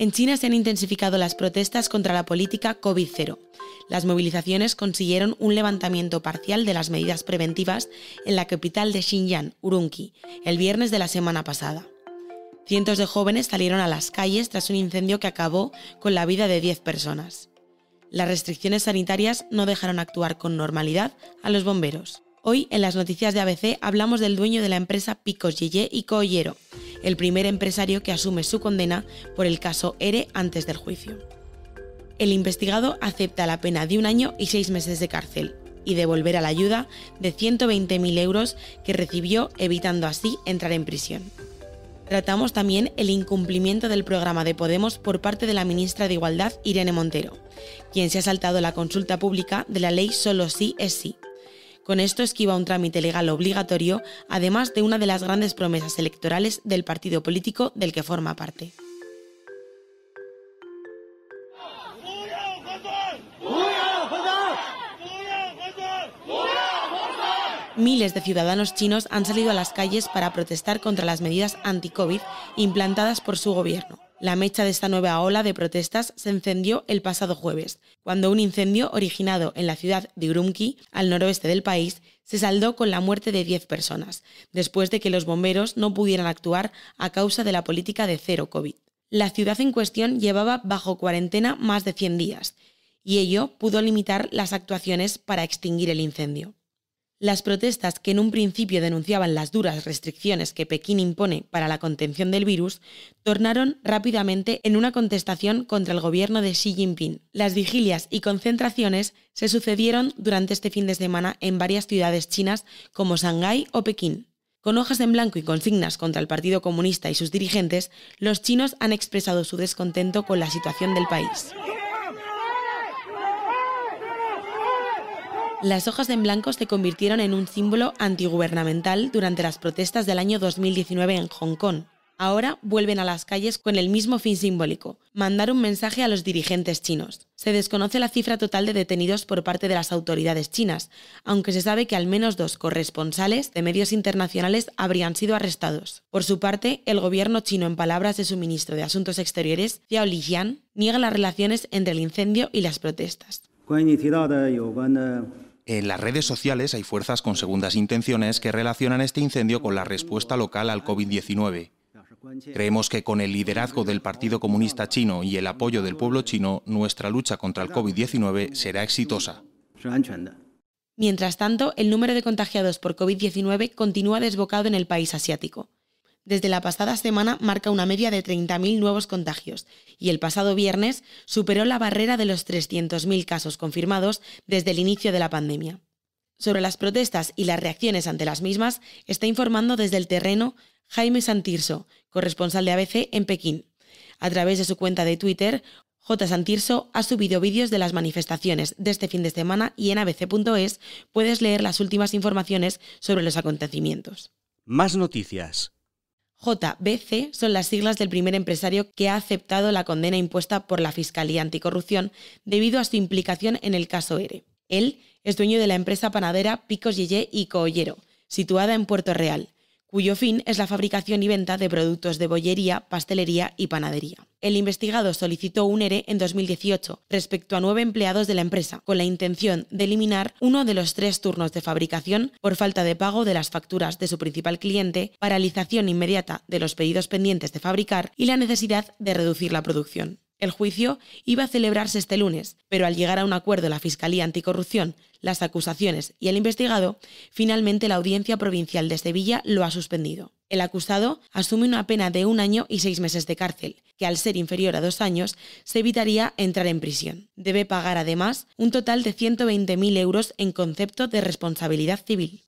En China se han intensificado las protestas contra la política COVID-0. Las movilizaciones consiguieron un levantamiento parcial de las medidas preventivas en la capital de Xinjiang, Urumqi, el viernes de la semana pasada. Cientos de jóvenes salieron a las calles tras un incendio que acabó con la vida de 10 personas. Las restricciones sanitarias no dejaron actuar con normalidad a los bomberos. Hoy en las noticias de ABC hablamos del dueño de la empresa Picos Yeye y Collero, el primer empresario que asume su condena por el caso ERE antes del juicio. El investigado acepta la pena de un año y seis meses de cárcel y devolverá la ayuda de 120.000 euros que recibió, evitando así entrar en prisión. Tratamos también el incumplimiento del programa de Podemos por parte de la ministra de Igualdad, Irene Montero, quien se ha saltado la consulta pública de la ley Solo sí es sí, con esto esquiva un trámite legal obligatorio, además de una de las grandes promesas electorales del partido político del que forma parte. miles de ciudadanos chinos han salido a las calles para protestar contra las medidas anti-COVID implantadas por su gobierno. La mecha de esta nueva ola de protestas se encendió el pasado jueves, cuando un incendio originado en la ciudad de Urumqi, al noroeste del país, se saldó con la muerte de 10 personas, después de que los bomberos no pudieran actuar a causa de la política de cero COVID. La ciudad en cuestión llevaba bajo cuarentena más de 100 días, y ello pudo limitar las actuaciones para extinguir el incendio. Las protestas que en un principio denunciaban las duras restricciones que Pekín impone para la contención del virus tornaron rápidamente en una contestación contra el gobierno de Xi Jinping. Las vigilias y concentraciones se sucedieron durante este fin de semana en varias ciudades chinas como Shanghái o Pekín. Con hojas en blanco y consignas contra el Partido Comunista y sus dirigentes, los chinos han expresado su descontento con la situación del país. Las hojas en blanco se convirtieron en un símbolo antigubernamental durante las protestas del año 2019 en Hong Kong. Ahora vuelven a las calles con el mismo fin simbólico, mandar un mensaje a los dirigentes chinos. Se desconoce la cifra total de detenidos por parte de las autoridades chinas, aunque se sabe que al menos dos corresponsales de medios internacionales habrían sido arrestados. Por su parte, el gobierno chino, en palabras de su ministro de Asuntos Exteriores, Xiao Lijian, niega las relaciones entre el incendio y las protestas. En las redes sociales hay fuerzas con segundas intenciones que relacionan este incendio con la respuesta local al COVID-19. Creemos que con el liderazgo del Partido Comunista Chino y el apoyo del pueblo chino, nuestra lucha contra el COVID-19 será exitosa. Mientras tanto, el número de contagiados por COVID-19 continúa desbocado en el país asiático desde la pasada semana marca una media de 30.000 nuevos contagios y el pasado viernes superó la barrera de los 300.000 casos confirmados desde el inicio de la pandemia. Sobre las protestas y las reacciones ante las mismas está informando desde el terreno Jaime Santirso, corresponsal de ABC en Pekín. A través de su cuenta de Twitter, J. Santirso ha subido vídeos de las manifestaciones de este fin de semana y en abc.es puedes leer las últimas informaciones sobre los acontecimientos. Más noticias. JBC son las siglas del primer empresario que ha aceptado la condena impuesta por la Fiscalía Anticorrupción debido a su implicación en el caso ERE. E. Él es dueño de la empresa panadera Picos Yeye y Coollero, situada en Puerto Real, cuyo fin es la fabricación y venta de productos de bollería, pastelería y panadería. El investigado solicitó un ERE e en 2018 respecto a nueve empleados de la empresa, con la intención de eliminar uno de los tres turnos de fabricación por falta de pago de las facturas de su principal cliente, paralización inmediata de los pedidos pendientes de fabricar y la necesidad de reducir la producción. El juicio iba a celebrarse este lunes, pero al llegar a un acuerdo la Fiscalía Anticorrupción, las acusaciones y el investigado, finalmente la Audiencia Provincial de Sevilla lo ha suspendido. El acusado asume una pena de un año y seis meses de cárcel, que al ser inferior a dos años se evitaría entrar en prisión. Debe pagar además un total de 120.000 euros en concepto de responsabilidad civil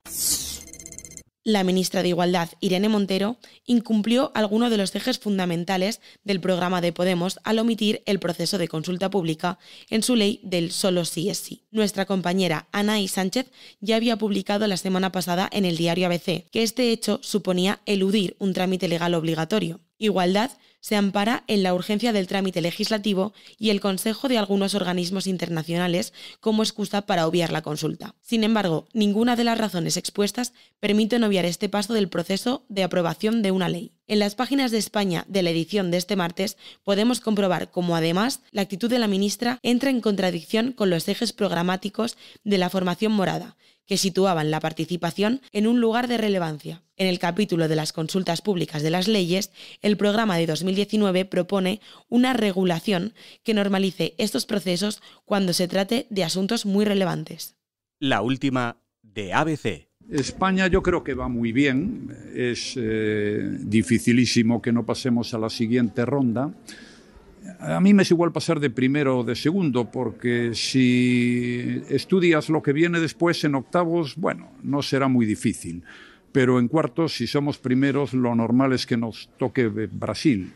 la ministra de Igualdad, Irene Montero, incumplió algunos de los ejes fundamentales del programa de Podemos al omitir el proceso de consulta pública en su ley del solo sí es sí. Nuestra compañera Ana y Sánchez ya había publicado la semana pasada en el diario ABC que este hecho suponía eludir un trámite legal obligatorio. Igualdad se ampara en la urgencia del trámite legislativo y el consejo de algunos organismos internacionales como excusa para obviar la consulta. Sin embargo, ninguna de las razones expuestas permite obviar este paso del proceso de aprobación de una ley. En las páginas de España de la edición de este martes podemos comprobar cómo además la actitud de la ministra entra en contradicción con los ejes programáticos de la formación morada, que situaban la participación en un lugar de relevancia. En el capítulo de las consultas públicas de las leyes, el programa de 2019 propone una regulación que normalice estos procesos cuando se trate de asuntos muy relevantes. La última de ABC. España yo creo que va muy bien. Es eh, dificilísimo que no pasemos a la siguiente ronda. A mí me es igual pasar de primero o de segundo, porque si estudias lo que viene después en octavos, bueno, no será muy difícil. Pero en cuartos, si somos primeros, lo normal es que nos toque Brasil.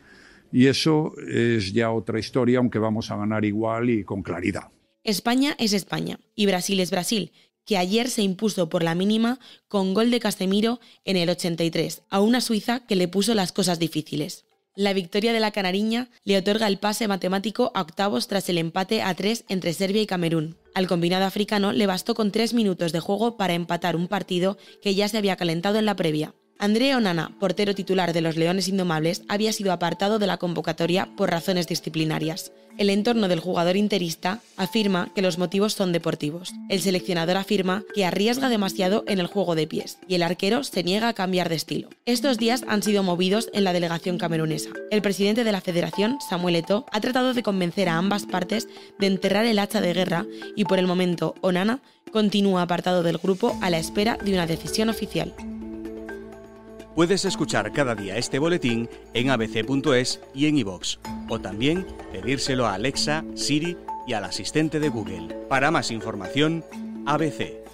Y eso es ya otra historia, aunque vamos a ganar igual y con claridad. España es España y Brasil es Brasil, que ayer se impuso por la mínima con gol de Casemiro en el 83 a una Suiza que le puso las cosas difíciles. La victoria de la Canariña le otorga el pase matemático a octavos tras el empate a tres entre Serbia y Camerún. Al combinado africano le bastó con tres minutos de juego para empatar un partido que ya se había calentado en la previa. Andrea Onana, portero titular de los Leones Indomables, había sido apartado de la convocatoria por razones disciplinarias. El entorno del jugador interista afirma que los motivos son deportivos. El seleccionador afirma que arriesga demasiado en el juego de pies y el arquero se niega a cambiar de estilo. Estos días han sido movidos en la delegación camerunesa. El presidente de la federación, Samuel Eto, ha tratado de convencer a ambas partes de enterrar el hacha de guerra y por el momento Onana continúa apartado del grupo a la espera de una decisión oficial. Puedes escuchar cada día este boletín en abc.es y en iVox. o también pedírselo a Alexa, Siri y al asistente de Google. Para más información, ABC